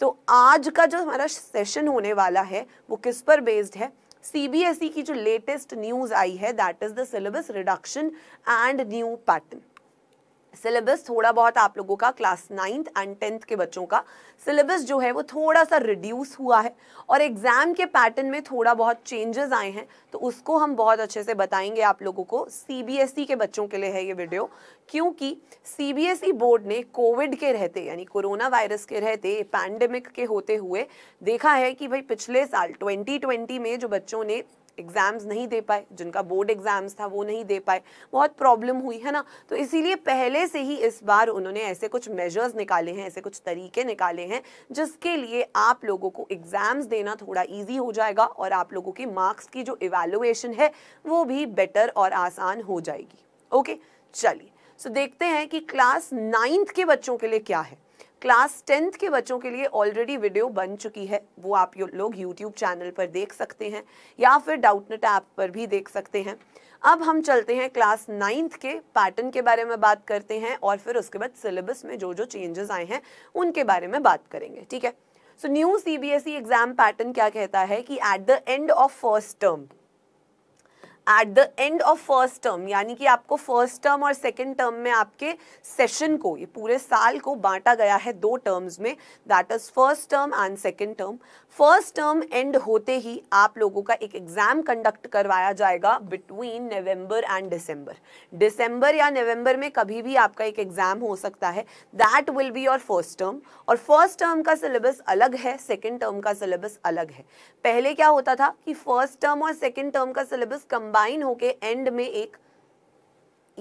तो आज का जो हमारा सेशन होने वाला है वो किस पर बेस्ड है सीबीएसई e की जो लेटेस्ट न्यूज़ आई है that is the syllabus reduction and new pattern syllabus थोड़ा बहुत आप लोगों का क्लास नाइन्थ एंड टेंथ के बच्चों का सिलेबस जो है वो थोड़ा सा रिड्यूस हुआ है और एग्ज़ाम के पैटर्न में थोड़ा बहुत चेंजेस आए हैं तो उसको हम बहुत अच्छे से बताएंगे आप लोगों को सीबीएसई e के बच्चों के लिए है ये वीडियो क्योंकि सीबीएसई बोर्ड e ने कोविड के रहते यानी कोरोना वायरस के रहते पैंडमिक के होते हुए देखा है कि भाई पिछले साल ट्वेंटी में जो बच्चों ने एग्ज़ाम्स नहीं दे पाए जिनका बोर्ड एग्ज़ाम्स था वो नहीं दे पाए बहुत प्रॉब्लम हुई है ना तो इसीलिए पहले से ही इस बार उन्होंने ऐसे कुछ मेजर्स निकाले हैं ऐसे कुछ तरीके निकाले हैं जिसके लिए आप लोगों को एग्ज़ाम्स देना थोड़ा ईजी हो जाएगा और आप लोगों के मार्क्स की जो इवेलुएशन है वो भी बेटर और आसान हो जाएगी ओके चलिए सो देखते हैं कि क्लास नाइन्थ के बच्चों के लिए क्या है क्लास टेंथ के बच्चों के लिए ऑलरेडी वीडियो बन चुकी है वो आप लोग यूट्यूब चैनल पर देख सकते हैं या फिर डाउटनेट ऐप पर भी देख सकते हैं अब हम चलते हैं क्लास नाइन्थ के पैटर्न के बारे में बात करते हैं और फिर उसके बाद सिलेबस में जो जो चेंजेस आए हैं उनके बारे में बात करेंगे ठीक है सो न्यू सी एग्जाम पैटर्न क्या कहता है कि at the end of first term at the end of first term यानी कि आपको फर्स्ट टर्म और सेकेंड टर्म में आपके सेशन को ये पूरे साल को बांटा गया है दो टर्म्स में that is first term and second term first term end होते ही आप लोगों का एक एग्जाम कंडक्ट करवाया जाएगा बिटवीन नवंबर एंड दिसंबर दिसंबर या नवंबर में कभी भी आपका एक एग्जाम हो सकता है that will be your first term और फर्स्ट टर्म का सिलेबस अलग है सेकेंड टर्म का सिलेबस अलग है पहले क्या होता था कि फर्स्ट टर्म और सेकेंड टर्म का सिलेबस कंबाइन कंबाइन होके एंड में एक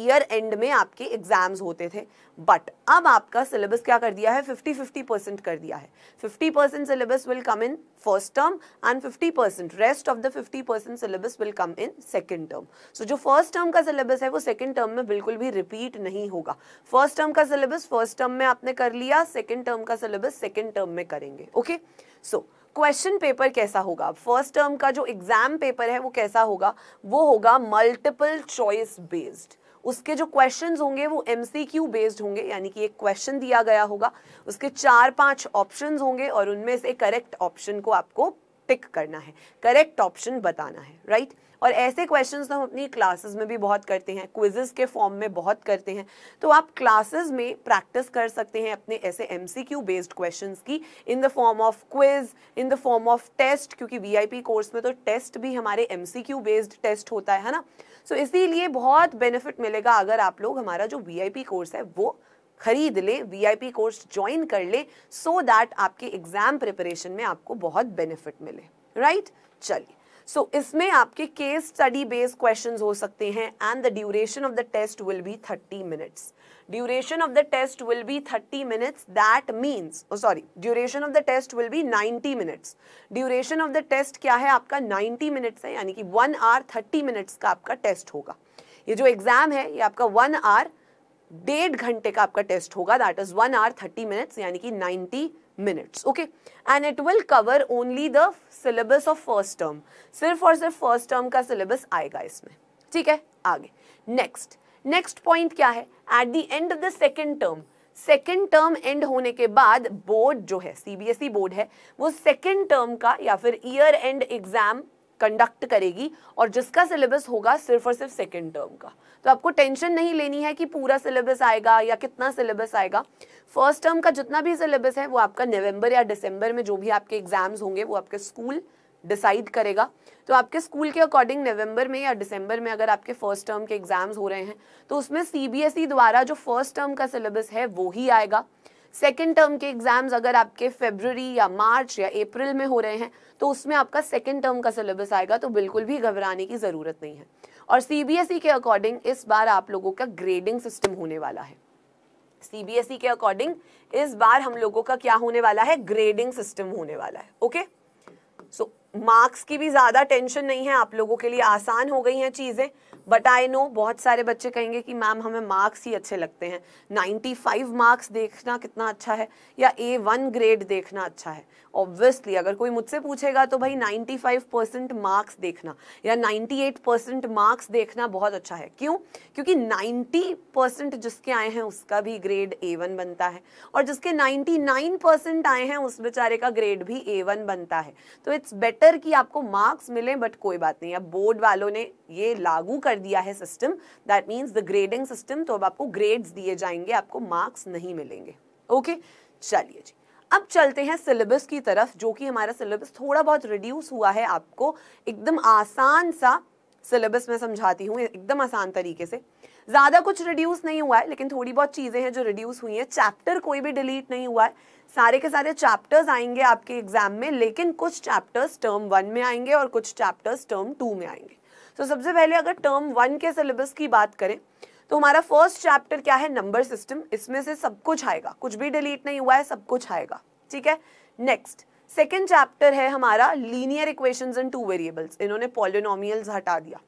ईयर एंड में आपके एग्जाम्स होते थे बट अब आपका सिलेबस क्या कर दिया है 50 50 परसेंट कर दिया है 50 percent syllabus will come in first term and 50 percent rest of the 50 percent syllabus will come in second term so जो फर्स्ट टर्म का सिलेबस है वो सेकेंड टर्म में बिल्कुल भी रिपीट नहीं होगा फर्स्ट टर्म का सिलेबस फर्स्ट टर्म में आपने कर लिया सेकेंड टर्म का सिलेबस सेकेंड टर्म में करेंगे okay okay? So so, question paper कैसा होगा फर्स्ट टर्म का जो एग्जाम पेपर है वो कैसा होगा वो होगा मल्टीपल चॉइस बेस्ड उसके जो क्वेश्चंस होंगे वो एम बेस्ड होंगे यानी कि एक क्वेश्चन दिया गया होगा उसके चार पांच ऑप्शंस होंगे और उनमें से करेक्ट ऑप्शन को आपको टिक करना है करेक्ट ऑप्शन बताना है राइट right? और ऐसे क्वेश्चन तो हम अपनी क्लासेज में भी बहुत करते हैं क्विजेज के फॉर्म में बहुत करते हैं तो आप क्लासेज में प्रैक्टिस कर सकते हैं अपने ऐसे एम बेस्ड क्वेश्चन की in the form of quiz in the form of test क्योंकि वी कोर्स में तो टेस्ट भी हमारे एम बेस्ड टेस्ट होता है ना सो so, इसीलिए बहुत बेनिफिट मिलेगा अगर आप लोग हमारा जो वी कोर्स है वो खरीद ले पी कोर्स ज्वाइन कर ले सो so दैट आपके एग्जाम प्रिपरेशन में आपको बहुत बेनिफिट मिले राइट right? चलिए सो so, इसमें आपके केस स्टडी बेस्ड क्वेश्चंस हो सकते हैं and the duration of the test will be thirty minutes duration of the test will be thirty minutes that means sorry duration of the test will be ninety minutes duration of the test क्या है आपका ninety minutes है यानी कि one hour thirty minutes का आपका test होगा ये जो एग्ज़ाम है ये आपका वन आवर डेढ़ घंटे का आपका टेस्ट होगा that is one hour thirty minutes यानी कि ninety minutes okay and it will cover only the syllabus of first term sirf aur sirf first term ka syllabus aayega isme theek hai aage next next point kya hai at the end of the second term second term end होने के बाद board जो है CBSE board है वो second term का या फिर ईयर एंड एग्जाम कंडक्ट करेगी और जिसका सिलेबस होगा सिर्फ और सिर्फ सेकेंड टर्म का तो आपको टेंशन नहीं लेनी है कि पूरा सिलेबस आएगा या कितना सिलेबस आएगा फर्स्ट टर्म का जितना भी सिलेबस है वो आपका नवंबर या दिसंबर में जो भी आपके एग्जाम्स होंगे वो आपके स्कूल डिसाइड करेगा तो आपके स्कूल के अकॉर्डिंग नवंबर में या दिसंबर में अगर आपके फर्स्ट टर्म के एग्जाम्स हो रहे हैं तो उसमें सीबीएसई e द्वारा जो फर्स्ट टर्म का सिलेबस है वो ही आएगा सेकेंड टर्म के एग्जाम्स अगर आपके फेब्रवरी या मार्च या अप्रैल में हो रहे हैं तो उसमें आपका सेकेंड टर्म का सिलेबस आएगा तो बिल्कुल भी घबराने की ज़रूरत नहीं है और सी e के अकॉर्डिंग इस बार आप लोगों का ग्रेडिंग सिस्टम होने वाला है सी e के अकॉर्डिंग इस बार हम लोगों का क्या होने वाला है ग्रेडिंग सिस्टम होने वाला है ओके सो मार्क्स की भी ज़्यादा टेंशन नहीं है आप लोगों के लिए आसान हो गई हैं चीज़ें बट आई नो बहुत सारे बच्चे कहेंगे कि मैम हमें मार्क्स ही अच्छे लगते हैं 95 मार्क्स देखना कितना अच्छा है या ए वन ग्रेड देखना अच्छा है ऑब्वियसली अगर कोई मुझसे पूछेगा तो भाई 95 परसेंट मार्क्स देखना या 98 परसेंट मार्क्स देखना बहुत अच्छा है क्यों क्योंकि 90 परसेंट जिसके आए हैं उसका भी ग्रेड ए वन बनता है और जिसके 99 परसेंट आए हैं उस बेचारे का ग्रेड भी ए वन बनता है तो इट्स बेटर कि आपको मार्क्स मिले बट कोई बात नहीं अब बोर्ड वालों ने ये लागू कर दिया है system that means the grading system तो अब आपको ग्रेड्स दिए जाएंगे आपको मार्क्स नहीं मिलेंगे ओके चलिए जी अब चलते हैं सिलेबस की तरफ जो कि हमारा सिलेबस थोड़ा बहुत रिड्यूस हुआ है आपको एकदम आसान सा सिलेबस में समझाती हूँ एकदम आसान तरीके से ज़्यादा कुछ रिड्यूस नहीं हुआ है लेकिन थोड़ी बहुत चीज़ें हैं जो रिड्यूस हुई हैं चैप्टर कोई भी डिलीट नहीं हुआ है सारे के सारे चैप्टर्स आएंगे आपके एग्जाम में लेकिन कुछ चैप्टर्स टर्म वन में आएंगे और कुछ चैप्टर्स टर्म टू में आएंगे तो so, सबसे पहले अगर टर्म वन के सिलेबस की बात करें तो हमारा फर्स्ट चैप्टर क्या है नंबर सिस्टम इसमें से सब कुछ आएगा कुछ भी डिलीट नहीं हुआ है सब कुछ आएगा ठीक है नेक्स्ट सेकेंड चैप्टर है हमारा linear equation in two variables इन्होंने पॉलिनोमियल्स हटा दिया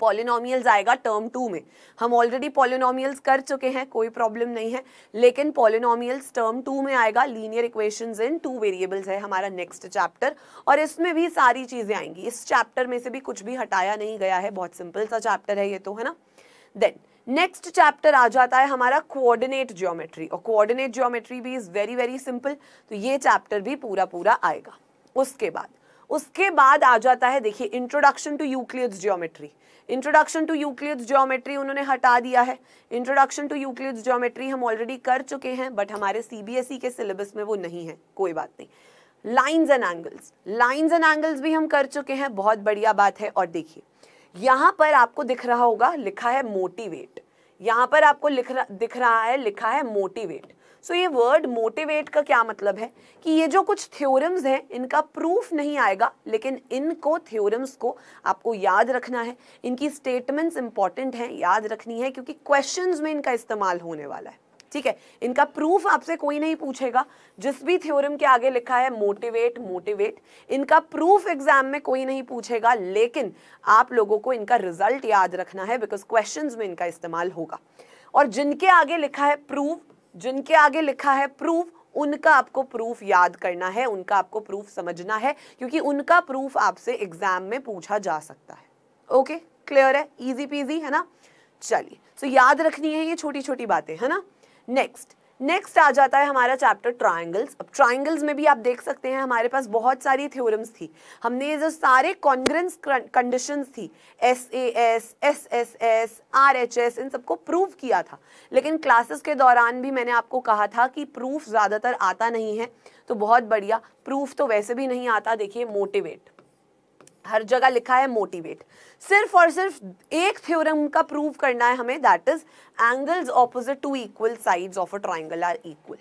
पॉलिनोमियल्स आएगा टर्म टू में हम ऑलरेडी पॉलिनोमियल्स कर चुके हैं कोई प्रॉब्लम नहीं है लेकिन पॉलिनोमियल्स टर्म टू में आएगा linear equations in two variables है हमारा नेक्स्ट चैप्टर और इसमें भी सारी चीज़ें आएंगी इस चैप्टर में से भी कुछ भी हटाया नहीं गया है बहुत सिंपल सा चैप्टर है ये तो है ना देन नेक्स्ट चैप्टर आ जाता है हमारा कोऑर्डिनेट ज्योमेट्री और कोऑर्डिनेट ज्योमेट्री भी इज़ वेरी वेरी सिंपल तो ये चैप्टर भी पूरा पूरा आएगा उसके बाद उसके बाद आ जाता है देखिए introduction to Euclid's geometry introduction to Euclid's geometry उन्होंने हटा दिया है इंट्रोडक्शन टू यूक्लियस ज्योमेट्री हम ऑलरेडी कर चुके हैं बट हमारे सीबीएसई e के सिलेबस में वो नहीं है कोई बात नहीं lines and angles lines and angles भी हम कर चुके हैं बहुत बढ़िया बात है और देखिए यहाँ पर आपको दिख रहा होगा लिखा है मोटिवेट यहाँ पर आपको लिख रहा दिख रहा है लिखा है मोटिवेट सो so, ये वर्ड मोटिवेट का क्या मतलब है कि ये जो कुछ थ्योरम्स हैं इनका प्रूफ नहीं आएगा लेकिन इनको थ्योरम्स को आपको याद रखना है इनकी स्टेटमेंट्स इंपॉर्टेंट हैं याद रखनी है क्योंकि क्वेश्चंस में इनका इस्तेमाल होने वाला है ठीक है इनका प्रूफ आपसे कोई नहीं पूछेगा जिस भी थ्योरम के आगे लिखा है मोटिवेट मोटिवेट इनका प्रूफ एग्जाम में कोई नहीं पूछेगा लेकिन आप लोगों को इनका रिजल्ट याद रखना है बिकॉज क्वेश्चन में इनका इस्तेमाल होगा और जिनके आगे लिखा है प्रूफ जिनके आगे लिखा है प्रूफ उनका आपको प्रूफ याद करना है उनका आपको प्रूफ समझना है क्योंकि उनका प्रूफ आपसे एग्जाम में पूछा जा सकता है ओके क्लियर है इजी पीजी है ना चलिए सो so, याद रखनी है ये छोटी छोटी बातें है ना नेक्स्ट नेक्स्ट आ जाता है हमारा चैप्टर ट्राइंगल्स अब ट्राइंगल्स में भी आप देख सकते हैं हमारे पास बहुत सारी थ्योरम्स थी हमने ये जो सारे कॉन्ग्रेंस कंडीशंस थी S A S S S S R H S इन सबको प्रूव किया था लेकिन क्लासेस के दौरान भी मैंने आपको कहा था कि प्रूफ ज़्यादातर आता नहीं है तो बहुत बढ़िया प्रूफ तो वैसे भी नहीं आता देखिए मोटिवेट हर जगह लिखा है मोटिवेट सिर्फ और सिर्फ एक थ्योरम का प्रूव करना है हमें that is angles opposite to equal sides of a triangle are equal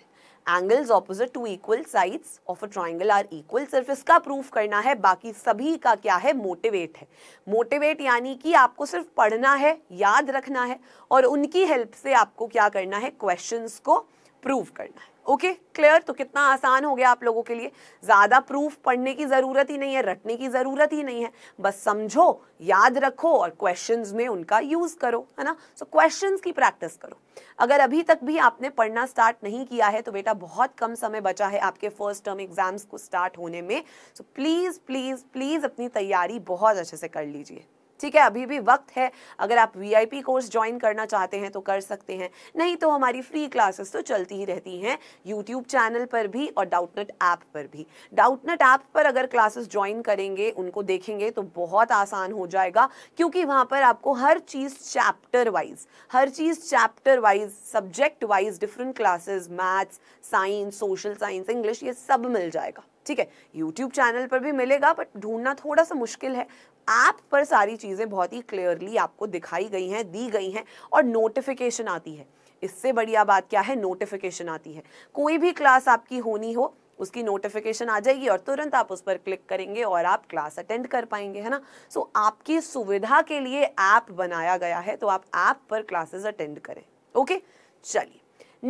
angles opposite to equal sides of a triangle are equal सिर्फ इसका प्रूफ करना है बाकी सभी का क्या है मोटिवेट है मोटिवेट यानी कि आपको सिर्फ पढ़ना है याद रखना है और उनकी हेल्प से आपको क्या करना है क्वेश्चन को प्रूव करना है ओके okay, क्लियर तो कितना आसान हो गया आप लोगों के लिए ज़्यादा प्रूफ पढ़ने की ज़रूरत ही नहीं है रटने की ज़रूरत ही नहीं है बस समझो याद रखो और क्वेश्चंस में उनका यूज़ करो है ना सो so, क्वेश्चंस की प्रैक्टिस करो अगर अभी तक भी आपने पढ़ना स्टार्ट नहीं किया है तो बेटा बहुत कम समय बचा है आपके फर्स्ट टर्म एग्जाम्स को स्टार्ट होने में सो प्लीज़ प्लीज़ प्लीज़ अपनी तैयारी बहुत अच्छे से कर लीजिए ठीक है अभी भी वक्त है अगर आप वीआईपी कोर्स ज्वाइन करना चाहते हैं तो कर सकते हैं नहीं तो हमारी फ्री क्लासेस तो चलती ही रहती हैं यूट्यूब चैनल पर भी और डाउटनेट ऐप पर भी डाउटनेट ऐप पर अगर क्लासेस ज्वाइन करेंगे उनको देखेंगे तो बहुत आसान हो जाएगा क्योंकि वहाँ पर आपको हर चीज़ चैप्टर वाइज हर चीज़ chapter wise subject wise different classes maths science social science English ये सब मिल जाएगा ठीक है यूट्यूब चैनल पर भी मिलेगा बट ढूंढना थोड़ा सा मुश्किल है ऐप पर सारी चीज़ें बहुत ही क्लियरली आपको दिखाई गई हैं दी गई हैं और नोटिफिकेशन आती है इससे बढ़िया बात क्या है नोटिफिकेशन आती है कोई भी क्लास आपकी होनी हो उसकी नोटिफिकेशन आ जाएगी और तुरंत आप उस पर क्लिक करेंगे और आप क्लास अटेंड कर पाएंगे है ना सो so, आपकी सुविधा के लिए ऐप बनाया गया है तो आप ऐप पर क्लासेस अटेंड करें ओके चलिए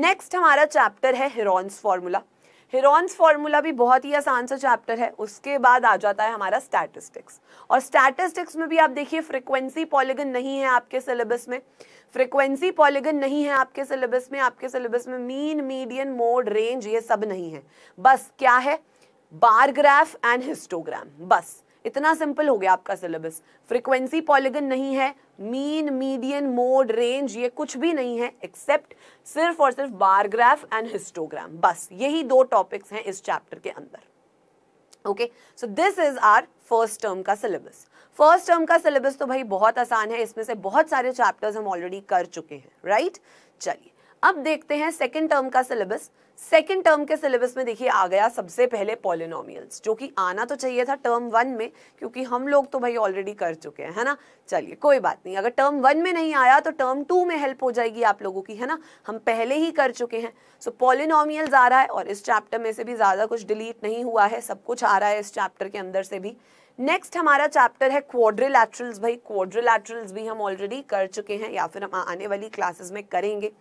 नेक्स्ट हमारा चैप्टर है हिरोन्स फॉर्मूला हिरोन्स फार्मूला भी बहुत ही आसान सा चैप्टर है उसके बाद आ जाता है हमारा स्टैटिस्टिक्स और स्टैटिस्टिक्स में भी आप देखिए फ्रिक्वेंसी पॉलीगन नहीं है आपके सिलेबस में फ्रिक्वेंसी पॉलीगन नहीं है आपके सिलेबस में आपके सिलेबस में मीन मीडियन मोड रेंज ये सब नहीं है बस क्या है बारग्राफ एंड हिस्टोग्राम बस इतना सिंपल हो गया आपका सिलेबस फ्रीक्वेंसी पॉलीगन नहीं है मीन मीडियन मोड रेंज ये कुछ भी नहीं है एक्सेप्ट सिर्फ और सिर्फ बारग्राफ एंड हिस्टोग्राम बस यही दो टॉपिक्स हैं इस चैप्टर के अंदर okay so this is our first term का सिलेबस फर्स्ट टर्म का सिलेबस तो भाई बहुत आसान है इसमें से बहुत सारे चैप्टर्स हम ऑलरेडी कर चुके हैं राइट right? चलिए अब देखते हैं सेकेंड टर्म का सिलेबस सेकेंड टर्म के सिलेबस में देखिए आ गया सबसे पहले पॉलिनोमियल्स जो कि आना तो चाहिए था टर्म वन में क्योंकि हम लोग तो भाई ऑलरेडी कर चुके हैं है ना चलिए कोई बात नहीं अगर टर्म वन में नहीं आया तो टर्म टू में हेल्प हो जाएगी आप लोगों की है ना हम पहले ही कर चुके हैं सो so, पॉलिनोमियल्स आ रहा है और इस चैप्टर में से भी ज़्यादा कुछ डिलीट नहीं हुआ है सब कुछ आ रहा है इस चैप्टर के अंदर से भी नेक्स्ट हमारा चैप्टर है क्वाड्रिलैटरल्स भाई क्वाड्रिलैटरल्स भी हम ऑलरेडी कर चुके हैं या फिर हम आने वाली क्लासेस में करेंगे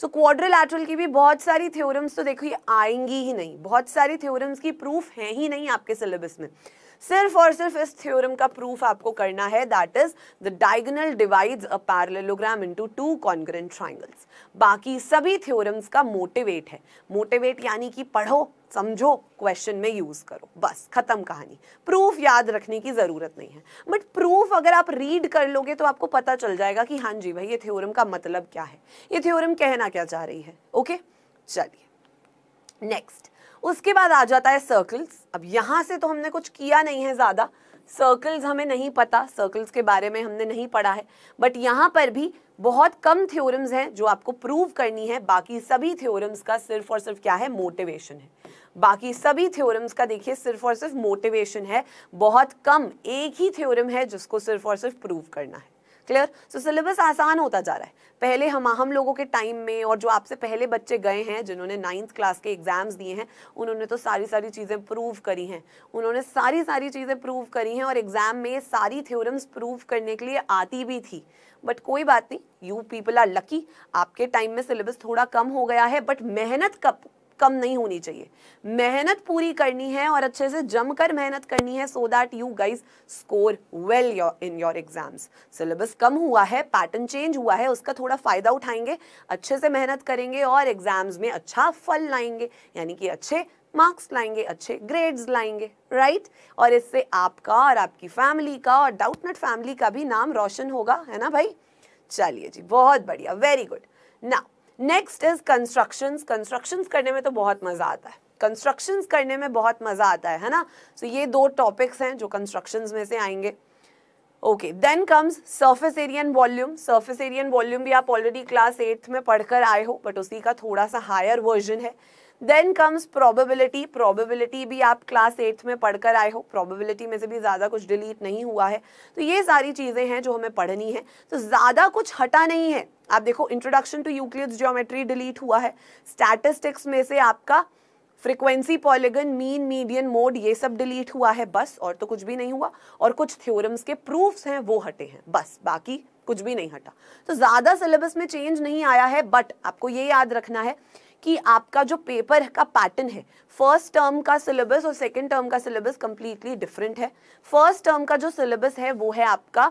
सो क्वाड्रिलैटरल की भी बहुत सारी थ्योरम्स तो देखो ये आएंगी ही नहीं बहुत सारी थ्योरम्स की प्रूफ है ही नहीं आपके सिलेबस में सिर्फ और सिर्फ इस थ्योरम का प्रूफ आपको करना है that is the diagonal divides a parallelogram into two congruent triangles बाकी सभी थ्योरम्स का मोटिवेट है मोटिवेट यानी कि पढ़ो समझो क्वेश्चन में यूज करो बस खत्म कहानी प्रूफ याद रखने की जरूरत नहीं है बट प्रूफ अगर आप रीड कर लोगे तो आपको पता चल जाएगा कि हाँ जी भाई ये थ्योरम का मतलब क्या है ये थ्योरम कहना क्या चाह रही है ओके चलिए नेक्स्ट उसके बाद आ जाता है सर्कल्स अब यहाँ से तो हमने कुछ किया नहीं है ज़्यादा सर्कल्स हमें नहीं पता सर्कल्स के बारे में हमने नहीं पढ़ा है बट यहाँ पर भी बहुत कम थ्योरम्स हैं जो आपको प्रूव करनी है बाकी सभी थ्योरम्स का सिर्फ और सिर्फ क्या है मोटिवेशन है बाकी सभी थ्योरम्स का देखिए सिर्फ और सिर्फ मोटिवेशन है बहुत कम एक ही थ्योरम है जिसको सिर्फ और सिर्फ प्रूव करना है क्लियर सो सिलेबस आसान होता जा रहा है पहले हम हम लोगों के टाइम में और जो आपसे पहले बच्चे गए हैं जिन्होंने नाइन्थ क्लास के एग्जाम्स दिए हैं उन्होंने तो सारी सारी चीज़ें प्रूव करी हैं उन्होंने सारी सारी चीज़ें प्रूव करी हैं और एग्ज़ाम में सारी थ्योरम्स प्रूव करने के लिए आती भी थी बट कोई बात नहीं यू पीपल आर लकी आपके टाइम में सिलेबस थोड़ा कम हो गया है बट मेहनत कब कम नहीं होनी चाहिए मेहनत पूरी करनी है और अच्छे से जमकर मेहनत करनी है so that you guys score well in your exams syllabus कम हुआ है पैटर्न चेंज हुआ है उसका थोड़ा फायदा उठाएंगे अच्छे से मेहनत करेंगे और एग्जाम्स में अच्छा फल लाएंगे यानी कि अच्छे मार्क्स लाएंगे अच्छे ग्रेड्स लाएंगे राइट right? और इससे आपका और आपकी फैमिली का और डाउटनट फैमिली का भी नाम रोशन होगा है ना भाई चलिए जी बहुत बढ़िया very good now next is construction construction करने में तो बहुत मज़ा आता है कंस्ट्रक्शन करने में बहुत मज़ा आता है है ना सो so, ये दो टॉपिक्स हैं जो कंस्ट्रक्शन में से आएंगे okay then comes surface area and volume surface area and volume भी आप ऑलरेडी क्लास एट्थ में पढ़कर आए हो बट उसी का थोड़ा सा हायर वर्जन है देन कम्स प्रोबेबिलिटी प्रोबेबिलिटी भी आप क्लास एट्थ में पढ़कर आए हो प्रोबेबिलिटी में से भी ज़्यादा कुछ डिलीट नहीं हुआ है तो ये सारी चीज़ें हैं जो हमें पढ़नी है तो ज़्यादा कुछ हटा नहीं है आप देखो introduction to Euclid's geometry delete हुआ है स्टैटिस्टिक्स में से आपका frequency polygon mean median mode ये सब डिलीट हुआ है बस और तो कुछ भी नहीं हुआ और कुछ थ्योरम्स के प्रूफ्स हैं वो हटे हैं बस बाकी कुछ भी नहीं हटा तो ज़्यादा सिलेबस में चेंज नहीं आया है बट आपको ये याद रखना है कि आपका जो पेपर का पैटर्न है फर्स्ट टर्म का सिलेबस और सेकेंड टर्म का सिलेबस कंप्लीटली डिफरेंट है फर्स्ट टर्म का जो सिलेबस है वो है आपका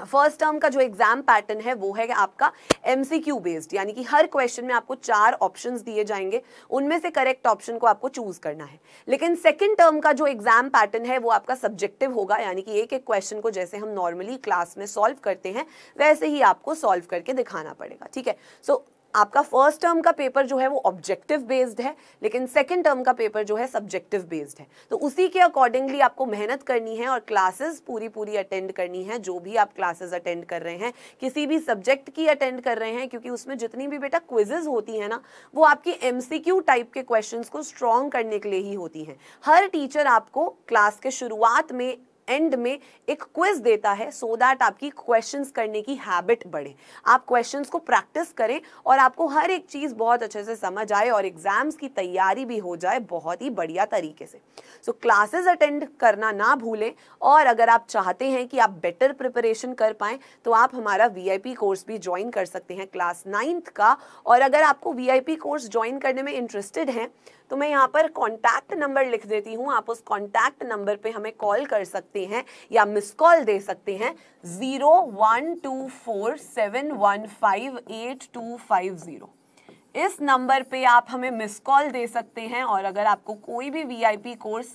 फर्स्ट टर्म का जो एग्जाम पैटर्न है वो है आपका एमसीक्यू बेस्ड यानी कि हर क्वेश्चन में आपको चार ऑप्शंस दिए जाएंगे उनमें से करेक्ट ऑप्शन को आपको चूज करना है लेकिन सेकंड टर्म का जो एग्जाम पैटर्न है वो आपका सब्जेक्टिव होगा यानी कि एक एक क्वेश्चन को जैसे हम नॉर्मली क्लास में सॉल्व करते हैं वैसे ही आपको सॉल्व करके दिखाना पड़ेगा ठीक है सो so, आपका फर्स्ट टर्म का पेपर जो है वो ऑब्जेक्टिव बेस्ड है लेकिन सेकेंड टर्म का पेपर जो है सब्जेक्टिव बेस्ड है तो उसी के अकॉर्डिंगली आपको मेहनत करनी है और क्लासेस पूरी पूरी अटेंड करनी है जो भी आप क्लासेस अटेंड कर रहे हैं किसी भी सब्जेक्ट की अटेंड कर रहे हैं क्योंकि उसमें जितनी भी बेटा क्विजेज होती है ना वो आपकी एम टाइप के क्वेश्चन को स्ट्रॉन्ग करने के लिए ही होती हैं हर टीचर आपको क्लास के शुरुआत में एंड में एक क्विज देता है सो so दैट आपकी क्वेश्चन करने की हैबिट बढ़े आप क्वेश्चन को प्रैक्टिस करें और आपको हर एक चीज़ बहुत अच्छे से समझ आए और एग्जाम्स की तैयारी भी हो जाए बहुत ही बढ़िया तरीके से सो क्लासेस अटेंड करना ना भूलें और अगर आप चाहते हैं कि आप बेटर प्रिपरेशन कर पाए तो आप हमारा पी कोर्स भी ज्वाइन कर सकते हैं क्लास नाइन्थ का और अगर आपको पी कोर्स ज्वाइन करने में इंटरेस्टेड हैं तो मैं यहाँ पर कॉन्टैक्ट नंबर लिख देती हूँ आप उस कॉन्टैक्ट नंबर पर हमें कॉल कर सकते सकते हैं या मिस कॉल दे सकते हैं zero one two four seven one five eight two five zero इस नंबर पे आप हमें मिस कॉल दे सकते हैं और अगर आपको कोई भी वीआईपी कोर्स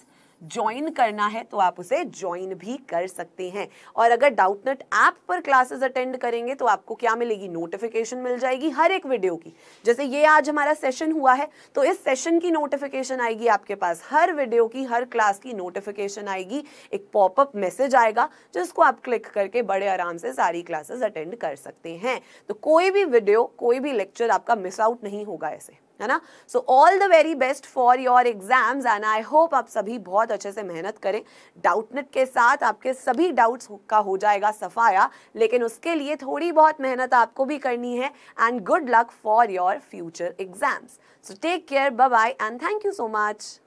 ज्वाइन करना है तो आप उसे ज्वाइन भी कर सकते हैं और अगर डाउटनेट ऐप पर क्लासेस अटेंड करेंगे तो आपको क्या मिलेगी नोटिफिकेशन मिल जाएगी हर एक वीडियो की जैसे ये आज हमारा सेशन हुआ है तो इस सेशन की नोटिफिकेशन आएगी आपके पास हर वीडियो की हर क्लास की नोटिफिकेशन आएगी एक पॉपअप मैसेज आएगा जिसको आप क्लिक करके बड़े आराम से सारी क्लासेस अटेंड कर सकते हैं तो कोई भी वीडियो कोई भी लेक्चर आपका मिस आउट नहीं होगा ऐसे है ना so all the very best for your exams and I hope आप सभी बहुत अच्छे से मेहनत करें डाउटनेट के साथ आपके सभी डाउट्स का हो जाएगा सफाया लेकिन उसके लिए थोड़ी बहुत मेहनत आपको भी करनी है and good luck for your future exams so take care bye bye and thank you so much